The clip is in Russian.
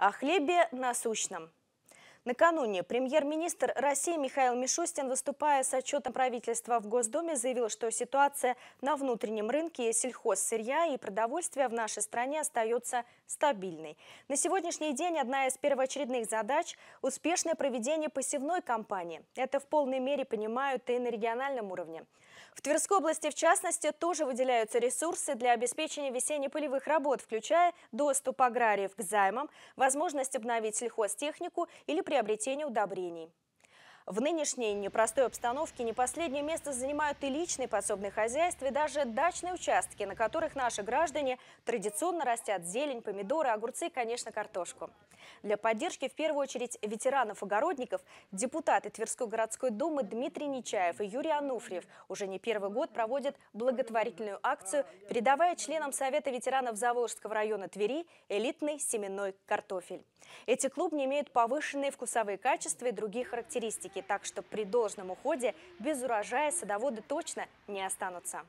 о хлебе насущном. Накануне премьер-министр России Михаил Мишустин, выступая с отчетом правительства в Госдуме, заявил, что ситуация на внутреннем рынке сельхозсырья и продовольствия в нашей стране остается стабильной. На сегодняшний день одна из первоочередных задач – успешное проведение посевной кампании. Это в полной мере понимают и на региональном уровне. В Тверской области, в частности, тоже выделяются ресурсы для обеспечения весенне-полевых работ, включая доступ аграриев к займам, возможность обновить сельхозтехнику или приобретения удобрений. В нынешней непростой обстановке не последнее место занимают и личные подсобные хозяйства, и даже дачные участки, на которых наши граждане традиционно растят зелень, помидоры, огурцы и, конечно, картошку. Для поддержки, в первую очередь, ветеранов-огородников депутаты Тверской городской думы Дмитрий Нечаев и Юрий Ануфриев уже не первый год проводят благотворительную акцию, передавая членам Совета ветеранов Заволжского района Твери элитный семенной картофель. Эти клубни имеют повышенные вкусовые качества и другие характеристики политики, так что при должном уходе без урожая садоводы точно не останутся.